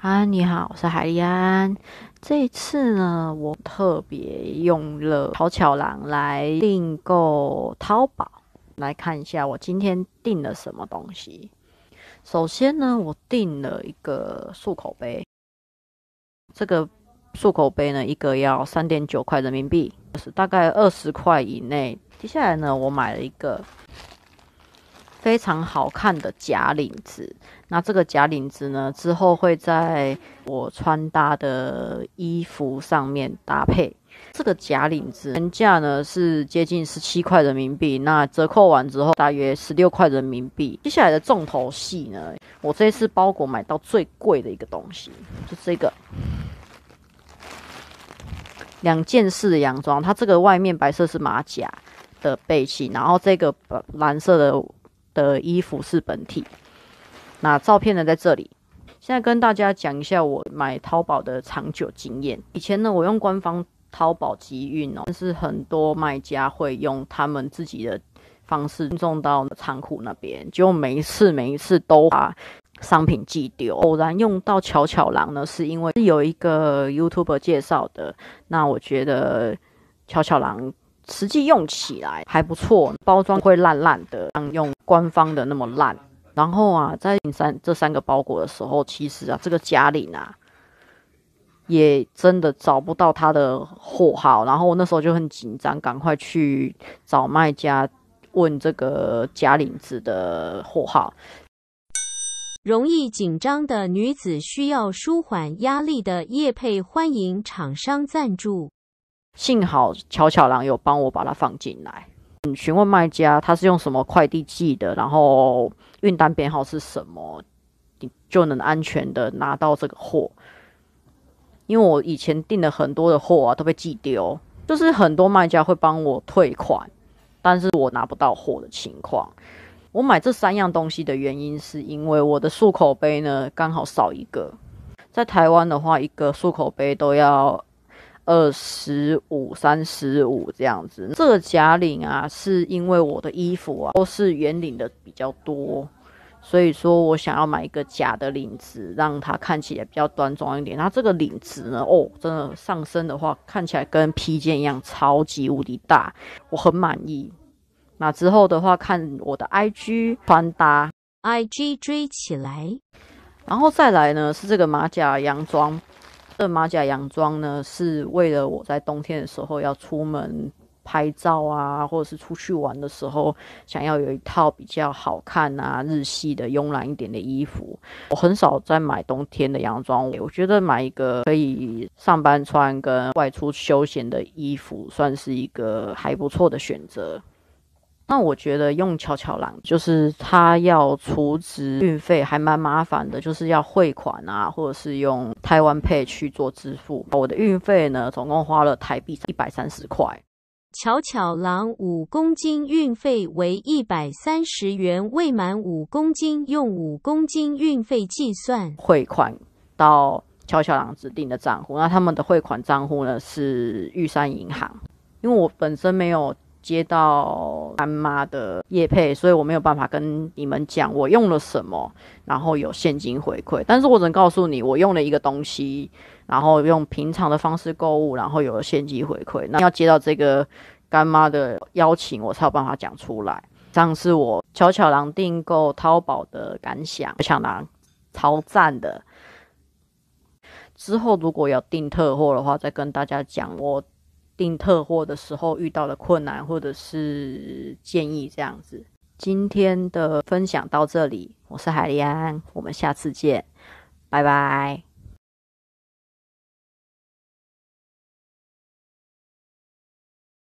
啊，你好，我是海利安。这一次呢，我特别用了淘巧郎来订购淘宝，来看一下我今天订了什么东西。首先呢，我订了一个漱口杯，这个漱口杯呢，一个要三点九块人民币，是大概二十块以内。接下来呢，我买了一个。非常好看的假领子，那这个假领子呢，之后会在我穿搭的衣服上面搭配。这个假领子原价呢是接近十七块人民币，那折扣完之后大约十六块人民币。接下来的重头戏呢，我这次包裹买到最贵的一个东西，就这个两件式的洋装。它这个外面白色是马甲的背心，然后这个蓝色的。的衣服是本体，那照片呢在这里。现在跟大家讲一下我买淘宝的长久经验。以前呢，我用官方淘宝集运哦，但是很多卖家会用他们自己的方式运送到仓库那边，就每一次每一次都把商品寄丢。偶然用到巧巧狼呢，是因为有一个 YouTube 介绍的，那我觉得巧巧狼实际用起来还不错，包装会烂烂的，像用官方的那么烂。然后啊，在领三这三个包裹的时候，其实啊，这个假领啊，也真的找不到它的货号。然后我那时候就很紧张，赶快去找卖家问这个假领子的货号。容易紧张的女子需要舒缓压力的叶配，欢迎厂商赞助。幸好巧巧郎有帮我把它放进来。嗯，询问卖家他是用什么快递寄的，然后运单编号是什么，你就能安全的拿到这个货。因为我以前订了很多的货啊，都被寄丢，就是很多卖家会帮我退款，但是我拿不到货的情况。我买这三样东西的原因是因为我的漱口杯呢刚好少一个，在台湾的话一个漱口杯都要。二十五、三十五这样子，这个假领啊，是因为我的衣服啊都是圆领的比较多，所以说我想要买一个假的领子，让它看起来比较端庄一点。那这个领子呢，哦，真的上身的话，看起来跟披肩一样，超级无敌大，我很满意。那之后的话，看我的 IG 穿搭，IG 追起来，然后再来呢是这个马甲洋装。这马甲洋装呢，是为了我在冬天的时候要出门拍照啊，或者是出去玩的时候，想要有一套比较好看啊日系的慵懒一点的衣服。我很少在买冬天的洋装，我觉得买一个可以上班穿跟外出休闲的衣服，算是一个还不错的选择。那我觉得用巧巧狼，就是他要充值运费还蛮麻烦的，就是要汇款啊，或者是用台湾 Pay 去做支付。我的运费呢，总共花了台币一百三十块。巧巧狼五公斤运费为一百三十元，未满五公斤用五公斤运费计算。汇款到巧巧狼指定的账户，那他们的汇款账户呢是玉山银行，因为我本身没有。接到干妈的业配，所以我没有办法跟你们讲我用了什么，然后有现金回馈。但是我只能告诉你，我用了一个东西，然后用平常的方式购物，然后有了现金回馈。那要接到这个干妈的邀请，我才有办法讲出来。上次我巧巧狼订购淘宝的感想，巧巧狼超赞的。之后如果要订特货的话，再跟大家讲我。订特货的时候遇到的困难，或者是建议这样子。今天的分享到这里，我是海莉安，我们下次见，拜拜。